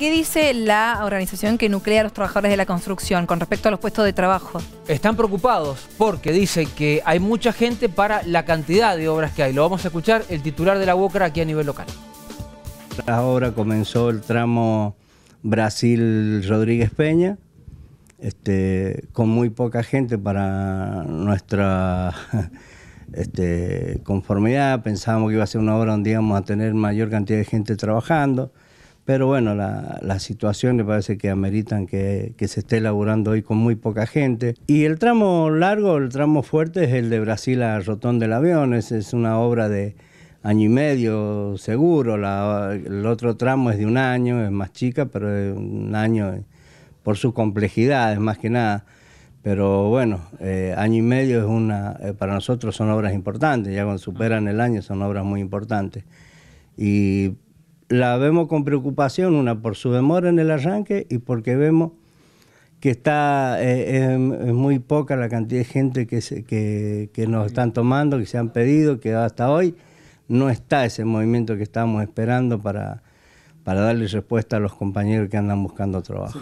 ¿Qué dice la organización que nuclea a los trabajadores de la construcción con respecto a los puestos de trabajo? Están preocupados porque dice que hay mucha gente para la cantidad de obras que hay. Lo vamos a escuchar el titular de la UOCRA aquí a nivel local. La obra comenzó el tramo Brasil-Rodríguez Peña, este, con muy poca gente para nuestra este, conformidad. Pensábamos que iba a ser una obra donde íbamos a tener mayor cantidad de gente trabajando. Pero bueno, la, situación situaciones parece que ameritan que, que, se esté elaborando hoy con muy poca gente. Y el tramo largo, el tramo fuerte es el de Brasil a Rotón del Avión, es, es una obra de año y medio seguro, el otro tramo es de un año, es más chica, pero es un año por su complejidad, es más que nada. Pero bueno, eh, año y medio es una, eh, para nosotros son obras importantes, ya cuando superan el año son obras muy importantes. Y la vemos con preocupación, una por su demora en el arranque y porque vemos que está eh, es muy poca la cantidad de gente que, que, nos están tomando, que se han pedido, que hasta hoy no está ese movimiento que estamos esperando para, para darle respuesta a los compañeros que andan buscando trabajo.